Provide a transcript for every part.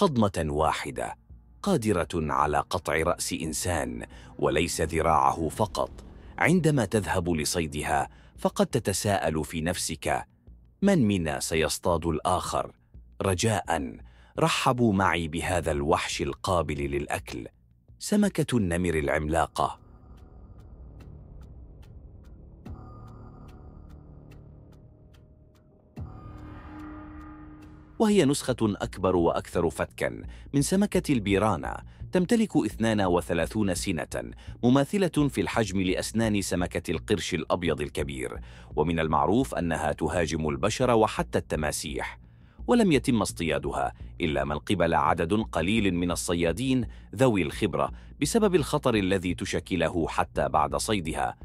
قضمة واحدة قادرة على قطع رأس إنسان وليس ذراعه فقط عندما تذهب لصيدها فقد تتساءل في نفسك من منا سيصطاد الآخر؟ رجاء رحبوا معي بهذا الوحش القابل للأكل سمكة النمر العملاقة وهي نسخة أكبر وأكثر فتكا من سمكة البيرانا تمتلك 32 سنة مماثلة في الحجم لأسنان سمكة القرش الأبيض الكبير ومن المعروف أنها تهاجم البشر وحتى التماسيح ولم يتم اصطيادها إلا من قبل عدد قليل من الصيادين ذوي الخبرة بسبب الخطر الذي تشكله حتى بعد صيدها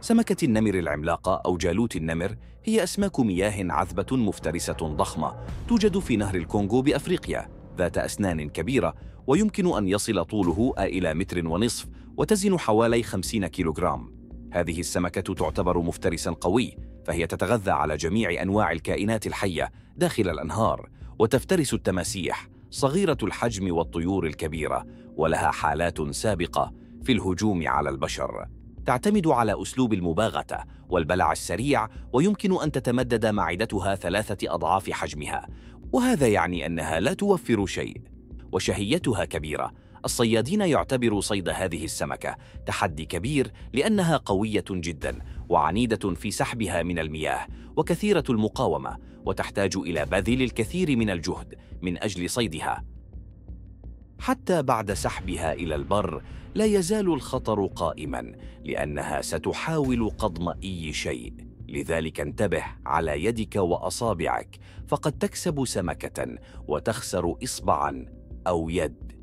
سمكة النمر العملاقة أو جالوت النمر هي أسماك مياه عذبة مفترسة ضخمة توجد في نهر الكونغو بأفريقيا ذات أسنان كبيرة ويمكن أن يصل طوله إلى متر ونصف وتزن حوالي 50 كيلوغرام هذه السمكة تعتبر مفترسا قوي فهي تتغذى على جميع أنواع الكائنات الحية داخل الأنهار وتفترس التماسيح صغيرة الحجم والطيور الكبيرة ولها حالات سابقة في الهجوم على البشر تعتمد على أسلوب المباغتة والبلع السريع ويمكن أن تتمدد معدتها ثلاثة أضعاف حجمها وهذا يعني أنها لا توفر شيء وشهيتها كبيرة الصيادين يعتبروا صيد هذه السمكة تحدي كبير لأنها قوية جدا وعنيدة في سحبها من المياه وكثيرة المقاومة وتحتاج إلى بذل الكثير من الجهد من أجل صيدها حتى بعد سحبها الى البر لا يزال الخطر قائما لانها ستحاول قضم اي شيء لذلك انتبه على يدك واصابعك فقد تكسب سمكه وتخسر اصبعا او يد